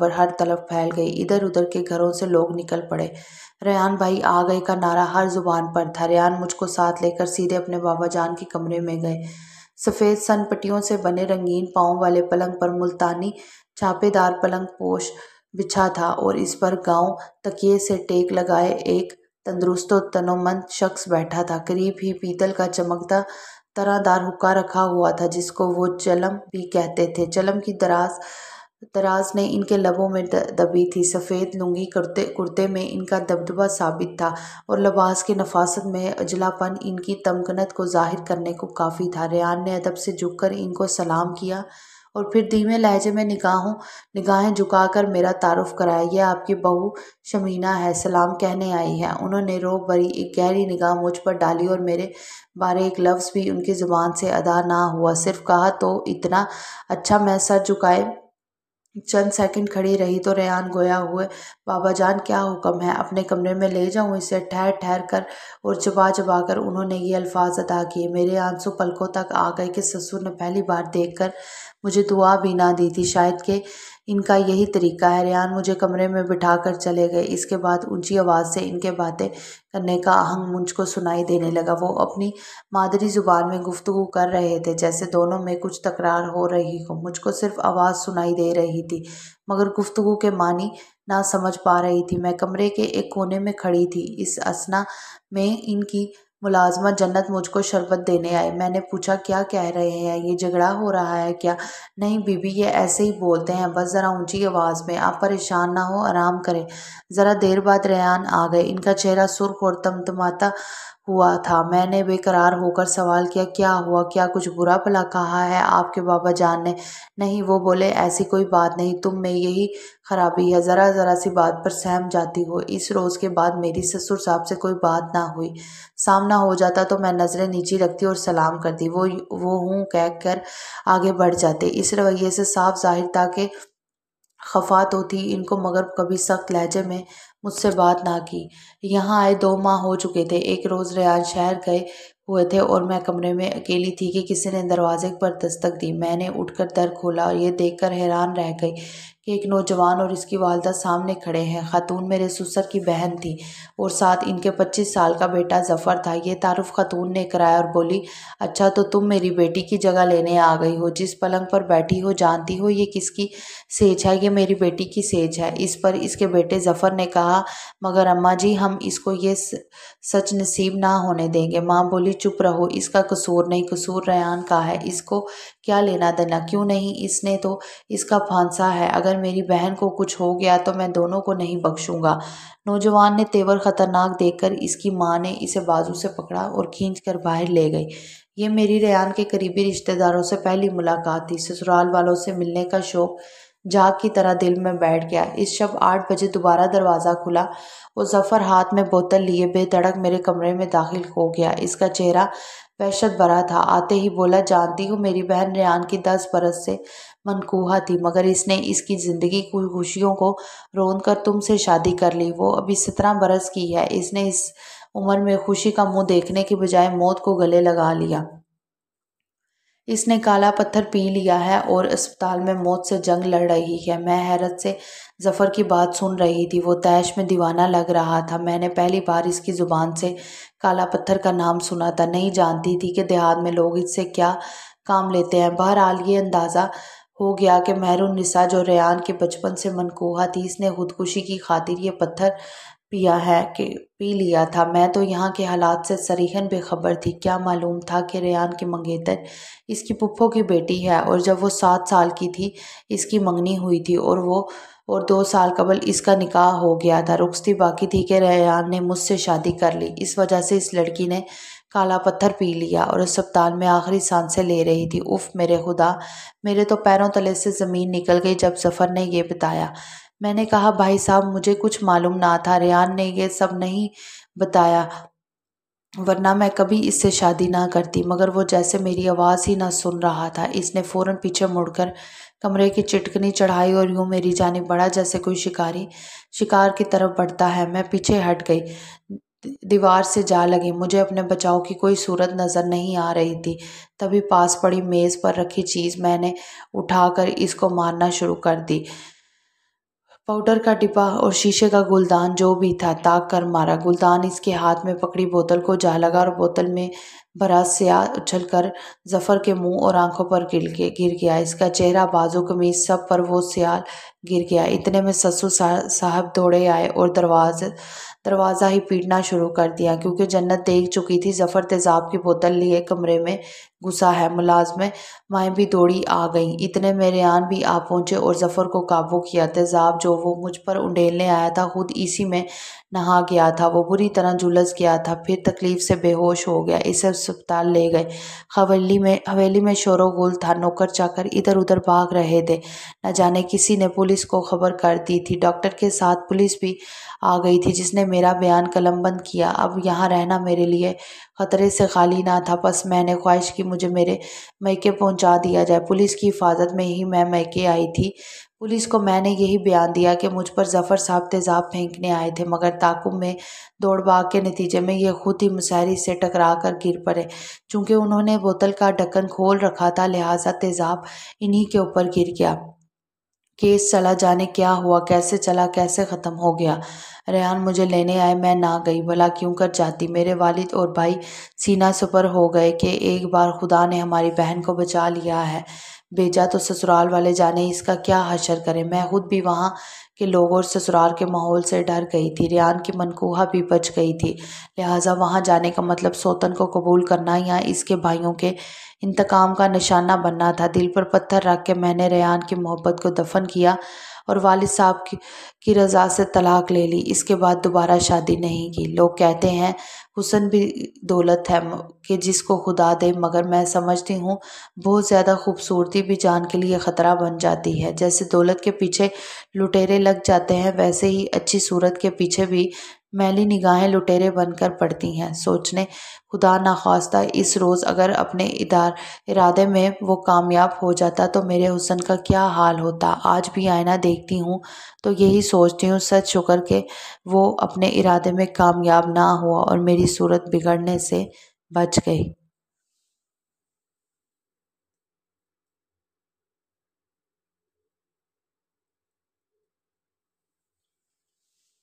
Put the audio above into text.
खबर हर तरफ फैल गई इधर उधर के घरों से लोग निकल पड़े रेहान भाई आ गए का नारा हर जुबान पर था रेहान मुझको साथ लेकर सीधे अपने बाबा जान के कमरे में गए सफ़ेद सनपटियों से बने रंगीन पाँव वाले पलंग पर मुल्तानी छापेदार पलंग पोश बिछा था और इस पर गांव तकिए से टेक लगाए एक तंदुरुस्त तनोमंद शख्स बैठा था करीब ही पीतल का चमकता तरादार हुक्का रखा हुआ था जिसको वो चलम भी कहते थे चलम की दराज दराज ने इनके लबों में दबी थी सफ़ेद लुंगी कुर्ते कुर्ते में इनका दबदबा साबित था और लबास के नफासत में अजलापन इनकी तमकनत को जाहिर करने को काफ़ी था रेान ने अदब से झुककर इनको सलाम किया और फिर धीमे लहजे में निगाहों निगाहें झुकाकर मेरा तारुफ कराया यह आपकी बहू शमीना है सलाम कहने आई है उन्होंने रो भरी एक गहरी निगाह मुझ पर डाली और मेरे बारे एक लफ्ज़ भी उनकी ज़ुबान से अदा ना हुआ सिर्फ कहा तो इतना अच्छा मैं सर झुकाए चंद सेकंड खड़ी रही तो रेहान गोया हुए बाबा जान क्या हुक्म है अपने कमरे में ले जाऊँ इसे ठहर ठहर कर और चबा चबा कर उन्होंने ये अल्फाज अदा किए मेरे आंसू पलकों तक आ गए कि ससुर ने पहली बार देख कर मुझे दुआ भी ना दी थी शायद कि इनका यही तरीका है रेहान मुझे कमरे में बिठा कर चले गए इसके बाद ऊंची आवाज़ से इनके बातें करने का आहंग मुझको सुनाई देने लगा वो अपनी मादरी ज़ुबान में गुफ्तु कर रहे थे जैसे दोनों में कुछ तकरार हो रही हो मुझको सिर्फ आवाज़ सुनाई दे रही थी मगर गुफ्तु के मानी ना समझ पा रही थी मैं कमरे के एक कोने में खड़ी थी इस असना में इनकी मुलाजमत जन्नत मुझको शरबत देने आई मैंने पूछा क्या कह रहे हैं ये झगड़ा हो रहा है क्या नहीं बीबी ये ऐसे ही बोलते हैं बस ज़रा ऊंची आवाज़ में आप परेशान ना हो आराम करें ज़रा देर बाद रेहान आ गए इनका चेहरा सुर्ख और तमतमाता हुआ था मैंने बेकरार होकर सवाल किया क्या हुआ क्या कुछ बुरा भला कहा है आपके बाबा जान ने नहीं वो बोले ऐसी कोई बात नहीं तुम में यही खराबी है ज़रा ज़रा सी बात पर सहम जाती हो इस रोज़ के बाद मेरी ससुर साहब से कोई बात ना हुई सामना हो जाता तो मैं नज़रें नीचे रखती और सलाम करती वो वो हूँ कह कर आगे बढ़ जाते इस रवैये से साफ जाहिर था कि खफात होती इनको मगर कभी सख्त लहजे में मुझसे बात ना की यहाँ आए दो माह हो चुके थे एक रोज़ रियाज शहर गए हुए थे और मैं कमरे में अकेली थी कि किसी ने दरवाजे पर दस्तक दी मैंने उठकर दर खोला और ये देखकर हैरान रह गई कि एक नौजवान और इसकी वालदा सामने खड़े हैं खातून मेरे सुसर की बहन थी और साथ इनके 25 साल का बेटा जफ़र था ये तारुफ खातून ने कराया और बोली अच्छा तो तुम मेरी बेटी की जगह लेने आ गई हो जिस पलंग पर बैठी हो जानती हो ये किसकी सेज है ये मेरी बेटी की सेज है इस पर इसके बेटे जफ़र ने कहा मगर अम्मा जी हम इसको ये सच नसीब ना होने देंगे माँ बोली चुप रहो इसका कसूर नहीं कसूर रयान का है इसको क्या लेना देना क्यों नहीं इसने तो इसका फांसा है अगर अगर मेरी बहन को कुछ हो गया तो मैं दोनों को नहीं बख्शूंगा नौजवान ने तेवर खतरनाक देखकर इसकी मां ने इसे बाजू से पकड़ा और खींच कर बाहर ले गई ये मेरी रेयान के करीबी रिश्तेदारों से पहली मुलाकात थी ससुराल वालों से मिलने का शौक जाग की तरह दिल में बैठ गया इस शब आठ बजे दोबारा दरवाज़ा खुला और जफ़र हाथ में बोतल लिए बेतड़क मेरे कमरे में दाखिल हो गया इसका चेहरा वहशत भरा था आते ही बोला जानती हूँ मेरी बहन रेहान की दस बरस से मनकूहा थी मगर इसने इसकी ज़िंदगी की खुशियों को रोन कर तुमसे शादी कर ली वो अभी सत्रह बरस की है इसने इस उम्र में खुशी का मुंह देखने के बजाय मौत को गले लगा लिया इसने काला पत्थर पी लिया है और अस्पताल में मौत से जंग लड़ रही है मैं हैरत से जफ़र की बात सुन रही थी वो तैश में दीवाना लग रहा था मैंने पहली बार इसकी ज़ुबान से काला पत्थर का नाम सुना था नहीं जानती थी कि देहात में लोग इससे क्या काम लेते हैं बहरहाल ये अंदाज़ा हो गया कि महरून निसा जो रेयान के बचपन से मनकोहा थी इसने खुदकुशी की खातिर ये पत्थर पिया है कि पी लिया था मैं तो यहाँ के हालात से सरीहन बेखबर थी क्या मालूम था कि रेयान की मंगेतर इसकी पुप्पो की बेटी है और जब वो सात साल की थी इसकी मंगनी हुई थी और वो और दो साल कबल इसका निकाह हो गया था रुखती बाकी थी कि रेयान ने मुझसे शादी कर ली इस वजह से इस लड़की ने काला पत्थर पी लिया और अस्पताल में आखिरी सांसें ले रही थी उफ मेरे खुदा मेरे तो पैरों तले से ज़मीन निकल गई जब सफ़र ने यह बताया मैंने कहा भाई साहब मुझे कुछ मालूम ना था रेहान ने यह सब नहीं बताया वरना मैं कभी इससे शादी ना करती मगर वो जैसे मेरी आवाज़ ही ना सुन रहा था इसने फ़ौरन पीछे मुड़कर कमरे की चिटकनी चढ़ाई और यूं मेरी जानी बढ़ा जैसे कोई शिकारी शिकार की तरफ बढ़ता है मैं पीछे हट गई दीवार से जा लगी मुझे अपने बचाव की कोई सूरत नज़र नहीं आ रही थी तभी पास पड़ी मेज़ पर रखी चीज़ मैंने उठाकर इसको मारना शुरू कर दी पाउडर का डिब्बा और शीशे का गुलदान जो भी था ताक कर मारा गुलदान इसके हाथ में पकड़ी बोतल को जा लगा और बोतल में भरा उछल कर जफर के मुंह और आंखों पर गिर गिर गया इसका चेहरा बाजू कमीज सब पर वो सियाल गिर गया इतने में ससुर साहब दौड़े आए और दरवाजे दरवाज़ा ही पीटना शुरू कर दिया क्योंकि जन्नत देख चुकी थी जफ़र तेज़ाब की बोतल लिए कमरे में घुसा है मुलाजम माएँ भी दौड़ी आ गईं इतने मेरे आन भी आ पहुँचे और जफ़र को काबू किया तेज़ाब जो वो मुझ पर उंडेलने आया था खुद इसी में नहा गया था वो बुरी तरह झुलस गया था फिर तकलीफ़ से बेहोश हो गया इसे अस्पताल ले गए हवेली में हवेली में शोरोगुल था नौकर चाकर इधर उधर भाग रहे थे न जाने किसी ने पुलिस को खबर कर दी थी डॉक्टर के साथ पुलिस भी आ गई थी जिसने मेरा बयान कलमबंद किया अब यहाँ रहना मेरे लिए ख़तरे से खाली ना था बस मैंने ख्वाहिश की मुझे मेरे मैके पहुँचा दिया जाए पुलिस की हिफाजत में ही मैं मैके आई थी पुलिस को मैंने यही बयान दिया कि मुझ पर ज़फ़र साहब तेज़ाब फेंकने आए थे मगर ताकुब में दौड़ भाग के नतीजे में ये खुद ही मुसहरी से टकरा कर गिर पड़े चूँकि उन्होंने बोतल का ढक्कन खोल रखा था लिहाजा तेज़ाब इन्हीं के ऊपर गिर गया केस चला जाने क्या हुआ कैसे चला कैसे ख़त्म हो गया रेहान मुझे लेने आए मैं ना गई भला क्यों कर जाती मेरे वालिद और भाई सीना सुपर हो गए कि एक बार खुदा ने हमारी बहन को बचा लिया है भेजा तो ससुराल वाले जाने इसका क्या हशर करें मैं खुद भी वहाँ के लोगों और ससुराल के माहौल से डर गई थी रियान की मनकूहा भी बच गई थी लिहाजा वहाँ जाने का मतलब सोतन को कबूल करना या इसके भाइयों के इंतकाम का निशाना बनना था दिल पर पत्थर रख के मैंने रियान की मोहब्बत को दफन किया और वाल साहब की, की रज़ा से तलाक ले ली इसके बाद दोबारा शादी नहीं की लोग कहते हैं हुसन भी दौलत है कि जिसको खुदा दे मगर मैं समझती हूँ बहुत ज़्यादा खूबसूरती भी जान के लिए ख़तरा बन जाती है जैसे दौलत के पीछे लुटेरे लग जाते हैं वैसे ही अच्छी सूरत के पीछे भी मैली निगाहें लुटेरे बनकर पड़ती हैं सोचने खुदा खास्ता इस रोज़ अगर अपने इदार इरादे में वो कामयाब हो जाता तो मेरे हुसन का क्या हाल होता आज भी आईना देखती हूँ तो यही सोचती हूँ सच शुक्र के वो अपने इरादे में कामयाब ना हुआ और मेरी सूरत बिगड़ने से बच गई